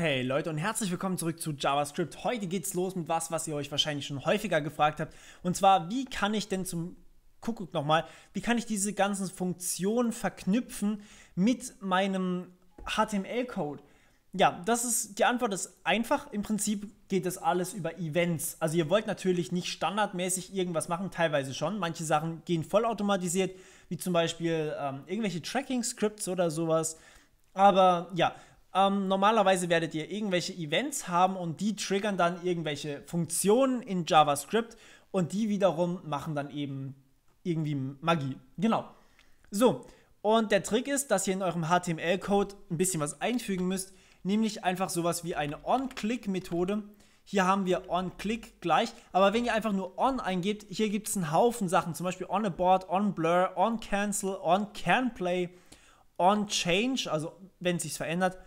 Hey Leute und herzlich willkommen zurück zu JavaScript. Heute geht's los mit was, was ihr euch wahrscheinlich schon häufiger gefragt habt. Und zwar, wie kann ich denn zum Kuckuck nochmal, wie kann ich diese ganzen Funktionen verknüpfen mit meinem HTML-Code? Ja, das ist die Antwort ist einfach. Im Prinzip geht das alles über Events. Also ihr wollt natürlich nicht standardmäßig irgendwas machen, teilweise schon. Manche Sachen gehen vollautomatisiert, wie zum Beispiel ähm, irgendwelche Tracking-Scripts oder sowas. Aber ja, ähm, normalerweise werdet ihr irgendwelche Events haben und die triggern dann irgendwelche Funktionen in JavaScript und die wiederum machen dann eben irgendwie Magie. Genau. So, und der Trick ist, dass ihr in eurem HTML-Code ein bisschen was einfügen müsst, nämlich einfach sowas wie eine On-Click-Methode. Hier haben wir On-Click gleich, aber wenn ihr einfach nur On eingebt, hier gibt es einen Haufen Sachen, zum Beispiel On-Abort, On-Blur, On-Cancel, On-Can-Play, On-Change, also wenn es sich verändert,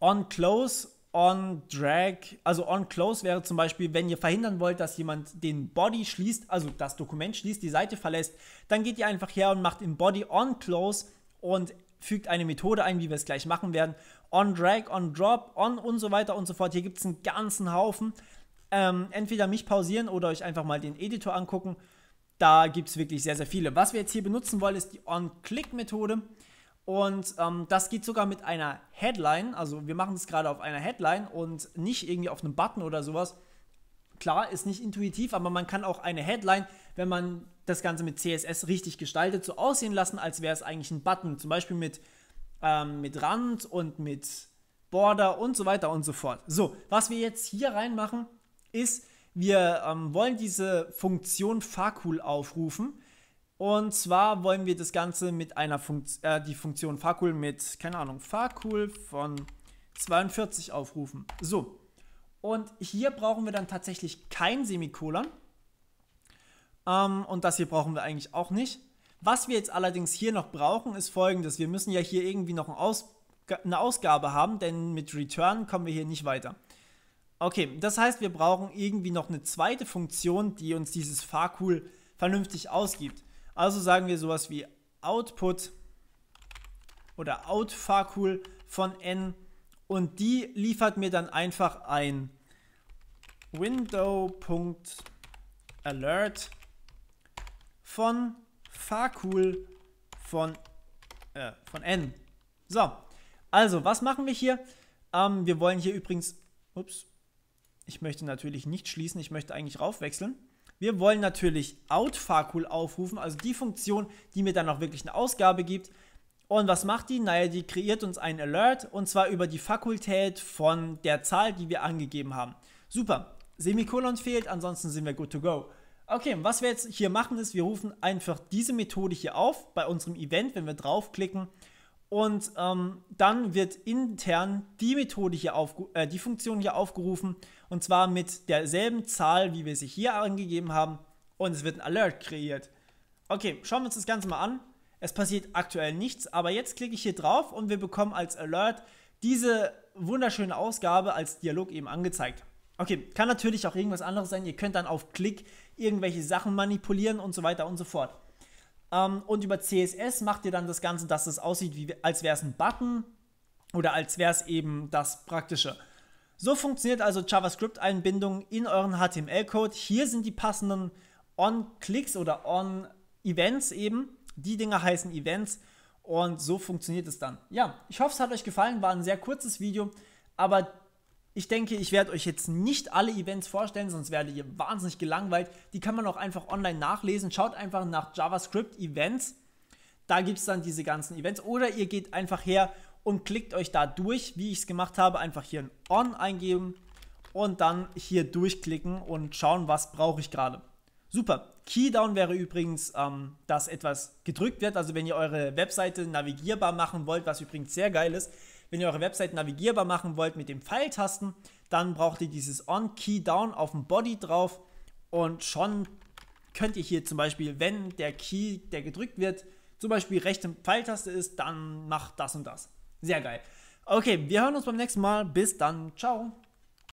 On Close, On Drag, also On Close wäre zum Beispiel, wenn ihr verhindern wollt, dass jemand den Body schließt, also das Dokument schließt, die Seite verlässt, dann geht ihr einfach her und macht im Body On Close und fügt eine Methode ein, wie wir es gleich machen werden. On Drag, On Drop, On und so weiter und so fort. Hier gibt es einen ganzen Haufen. Ähm, entweder mich pausieren oder euch einfach mal den Editor angucken. Da gibt es wirklich sehr, sehr viele. Was wir jetzt hier benutzen wollen, ist die On-Click-Methode. Und ähm, das geht sogar mit einer Headline. Also wir machen es gerade auf einer Headline und nicht irgendwie auf einem Button oder sowas. Klar, ist nicht intuitiv, aber man kann auch eine Headline, wenn man das Ganze mit CSS richtig gestaltet, so aussehen lassen, als wäre es eigentlich ein Button. Zum Beispiel mit, ähm, mit Rand und mit Border und so weiter und so fort. So, was wir jetzt hier reinmachen, ist, wir ähm, wollen diese Funktion Fakul aufrufen und zwar wollen wir das Ganze mit einer Funktion, äh, die Funktion Fakul mit, keine Ahnung, Fakul von 42 aufrufen. So. Und hier brauchen wir dann tatsächlich kein Semikolon. Ähm, und das hier brauchen wir eigentlich auch nicht. Was wir jetzt allerdings hier noch brauchen, ist folgendes. Wir müssen ja hier irgendwie noch ein Aus eine Ausgabe haben, denn mit Return kommen wir hier nicht weiter. Okay, das heißt, wir brauchen irgendwie noch eine zweite Funktion, die uns dieses Fakul vernünftig ausgibt. Also sagen wir sowas wie Output oder Outfakul von n und die liefert mir dann einfach ein Window.alert von Fakul von, äh, von n. So, also was machen wir hier? Ähm, wir wollen hier übrigens, ups, ich möchte natürlich nicht schließen, ich möchte eigentlich raufwechseln. Wir wollen natürlich Outfarcool aufrufen, also die Funktion, die mir dann auch wirklich eine Ausgabe gibt. Und was macht die? Naja, die kreiert uns einen Alert und zwar über die Fakultät von der Zahl, die wir angegeben haben. Super, Semikolon fehlt, ansonsten sind wir good to go. Okay, was wir jetzt hier machen ist, wir rufen einfach diese Methode hier auf bei unserem Event, wenn wir draufklicken und ähm, dann wird intern die Methode hier äh, die Funktion hier aufgerufen und zwar mit derselben Zahl, wie wir sie hier angegeben haben und es wird ein Alert kreiert. Okay, schauen wir uns das Ganze mal an. Es passiert aktuell nichts, aber jetzt klicke ich hier drauf und wir bekommen als Alert diese wunderschöne Ausgabe als Dialog eben angezeigt. Okay, kann natürlich auch irgendwas anderes sein. Ihr könnt dann auf Klick irgendwelche Sachen manipulieren und so weiter und so fort. Ähm, und über CSS macht ihr dann das Ganze, dass es aussieht, wie, als wäre es ein Button oder als wäre es eben das Praktische. So funktioniert also JavaScript-Einbindung in euren HTML-Code. Hier sind die passenden On-Clicks oder On-Events eben. Die Dinge heißen Events und so funktioniert es dann. Ja, ich hoffe, es hat euch gefallen. War ein sehr kurzes Video, aber ich denke, ich werde euch jetzt nicht alle Events vorstellen, sonst werdet ihr wahnsinnig gelangweilt. Die kann man auch einfach online nachlesen. Schaut einfach nach JavaScript Events. Da gibt es dann diese ganzen Events. Oder ihr geht einfach her und klickt euch da durch, wie ich es gemacht habe. Einfach hier ein On eingeben und dann hier durchklicken und schauen, was brauche ich gerade. Super. Keydown wäre übrigens, ähm, dass etwas gedrückt wird. Also wenn ihr eure Webseite navigierbar machen wollt, was übrigens sehr geil ist, wenn ihr eure Website navigierbar machen wollt mit den Pfeiltasten, dann braucht ihr dieses On Key Down auf dem Body drauf und schon könnt ihr hier zum Beispiel, wenn der Key, der gedrückt wird, zum Beispiel rechte Pfeiltaste ist, dann macht das und das. Sehr geil. Okay, wir hören uns beim nächsten Mal. Bis dann. Ciao.